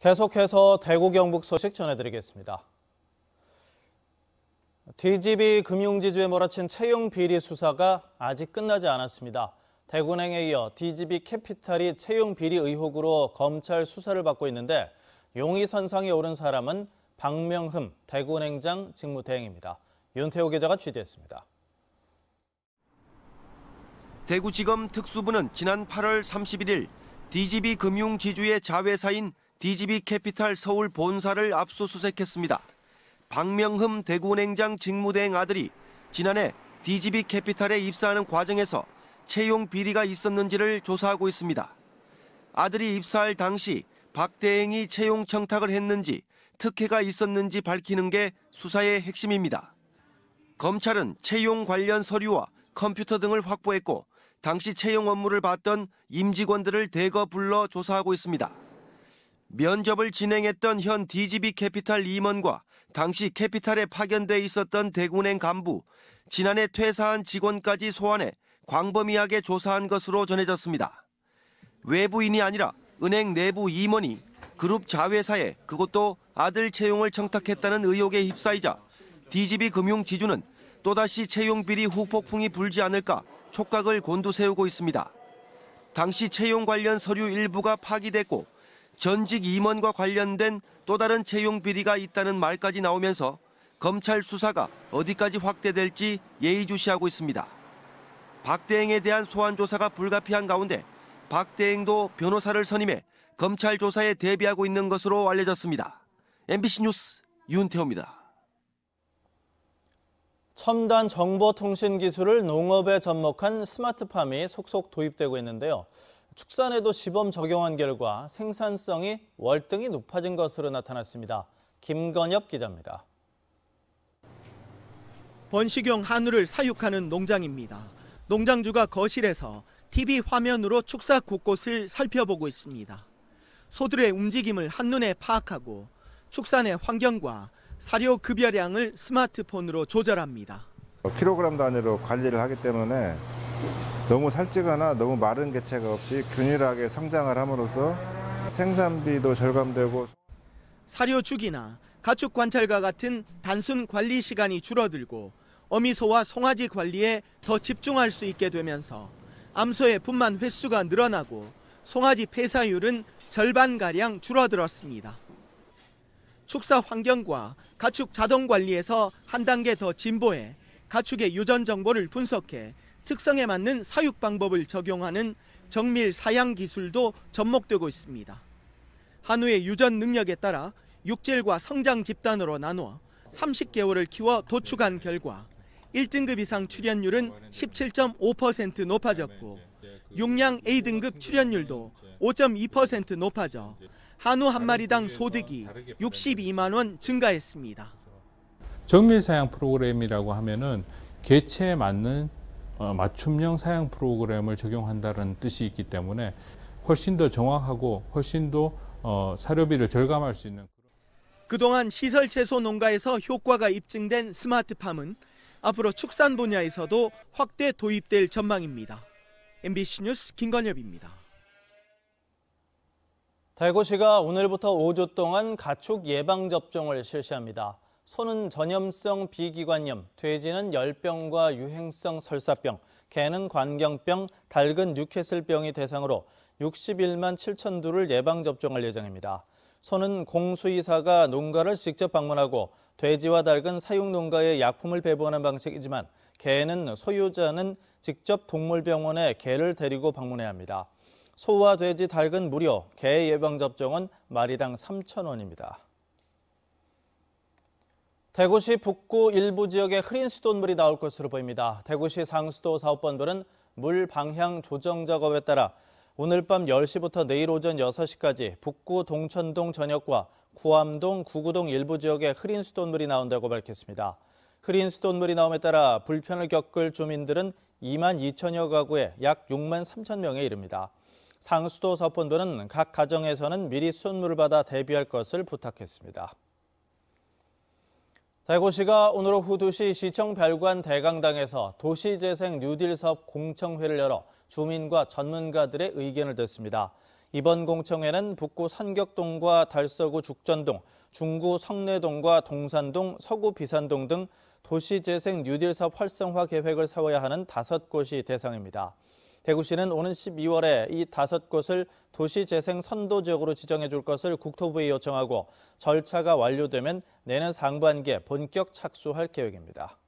계속해서 대구 경북 소식 전해드리겠습니다. DGB 금융지주에 몰아친 채용 비리 수사가 아직 끝나지 않았습니다. 대구은행에 이어 DGB 캐피탈이 채용 비리 의혹으로 검찰 수사를 받고 있는데 용의선상에 오른 사람은 박명흠 대구은행장 직무대행입니다. 윤태호 기자가 취재했습니다. 대구지검 특수부는 지난 8월 31일 DGB 금융지주의 자회사인 DGB 캐피탈 서울 본사를 압수수색했습니다. 박명흠 대구은행장 직무대행 아들이 지난해 DGB 캐피탈에 입사하는 과정에서 채용 비리가 있었는지를 조사하고 있습니다. 아들이 입사할 당시 박 대행이 채용 청탁을 했는지 특혜가 있었는지 밝히는 게 수사의 핵심입니다. 검찰은 채용 관련 서류와 컴퓨터 등을 확보했고 당시 채용 업무를 봤던 임직원들을 대거 불러 조사하고 있습니다. 면접을 진행했던 현 DGB 캐피탈 임원과 당시 캐피탈에 파견돼 있었던 대구은행 간부, 지난해 퇴사한 직원까지 소환해 광범위하게 조사한 것으로 전해졌습니다. 외부인이 아니라 은행 내부 임원이 그룹 자회사에 그것도 아들 채용을 청탁했다는 의혹에 휩싸이자 DGB 금융지주는 또다시 채용 비리 후폭풍이 불지 않을까 촉각을 곤두세우고 있습니다. 당시 채용 관련 서류 일부가 파기됐고 전직 임원과 관련된 또 다른 채용 비리가 있다는 말까지 나오면서 검찰 수사가 어디까지 확대될지 예의주시하고 있습니다. 박 대행에 대한 소환 조사가 불가피한 가운데 박 대행도 변호사를 선임해 검찰 조사에 대비하고 있는 것으로 알려졌습니다. MBC 뉴스 윤태호입니다. 첨단 정보통신 기술을 농업에 접목한 스마트팜이 속속 도입되고 있는데요. 축산에도 시범 적용한 결과 생산성이 월등히 높아진 것으로 나타났습니다. 김건엽 기자입니다. 번식용 한우를 사육하는 농장입니다. 농장주가 거실에서 TV 화면으로 축사 곳곳을 살펴보고 있습니다. 소들의 움직임을 한눈에 파악하고 축산의 환경과 사료 급여량을 스마트폰으로 조절합니다. 킬로그램 단위로 관리를 하기 때문에 너무 살찌거나 너무 마른 개체가 없이 균일하게 성장을 함으로써 생산비도 절감되고 사료 주기나 가축 관찰과 같은 단순 관리 시간이 줄어들고 어미소와 송아지 관리에 더 집중할 수 있게 되면서 암소의 분만 횟수가 늘어나고 송아지 폐사율은 절반가량 줄어들었습니다. 축사 환경과 가축 자동 관리에서 한 단계 더 진보해 가축의 유전 정보를 분석해 특성에 맞는 사육 방법을 적용하는 정밀 사양 기술도 접목되고 있습니다. 한우의 유전 능력에 따라 육질과 성장 집단으로 나누어 30개월을 키워 도축한 결과 1등급 이상 출연율은 17.5% 높아졌고 육량 A등급 출연율도 5.2% 높아져 한우 한 마리당 소득이 62만 원 증가했습니다. 정밀 사양 프로그램이라고 하면은 개체에 맞는 어, 맞춤형 사양 프로그램을 적용한다는 뜻이 있기 때문에 훨씬 더 정확하고 훨씬 더 어, 사료비를 절감할 수 있는 그동안 시설 채소 농가에서 효과가 입증된 스마트팜은 앞으로 축산 분야에서도 확대 도입될 전망입니다. MBC 뉴스 김건엽입니다. 대구시가 오늘부터 5주 동안 가축 예방접종을 실시합니다. 소는 전염성 비기관염, 돼지는 열병과 유행성 설사병, 개는 관경병, 닭은 뉴캐슬병이 대상으로 61만 7천 두를 예방접종할 예정입니다. 소는 공수이사가 농가를 직접 방문하고 돼지와 닭은 사육농가에 약품을 배부하는 방식이지만 개는 소유자는 직접 동물병원에 개를 데리고 방문해야 합니다. 소와 돼지, 닭은 무료, 개 예방접종은 마리당 3,000원입니다. 대구시 북구 일부 지역에 흐린 수돗물이 나올 것으로 보입니다. 대구시 상수도 사업본부는 물 방향 조정 작업에 따라 오늘 밤 10시부터 내일 오전 6시까지 북구 동천동 전역과 구암동, 구구동 일부 지역에 흐린 수돗물이 나온다고 밝혔습니다. 흐린 수돗물이 나옴에 따라 불편을 겪을 주민들은 2만 2천여 가구에 약 6만 3천 명에 이릅니다. 상수도 사업본부는 각 가정에서는 미리 수물을 받아 대비할 것을 부탁했습니다. 대구시가 오늘 오후 2시 시청 별관 대강당에서 도시재생 뉴딜 사업 공청회를 열어 주민과 전문가들의 의견을 듣습니다. 이번 공청회는 북구 산격동과 달서구 죽전동, 중구 성내동과 동산동, 서구 비산동 등 도시재생 뉴딜 사업 활성화 계획을 세워야 하는 다섯 곳이 대상입니다. 대구시는 오는 12월에 이 다섯 곳을 도시재생 선도 지역으로 지정해 줄 것을 국토부에 요청하고 절차가 완료되면 내년 상반기에 본격 착수할 계획입니다.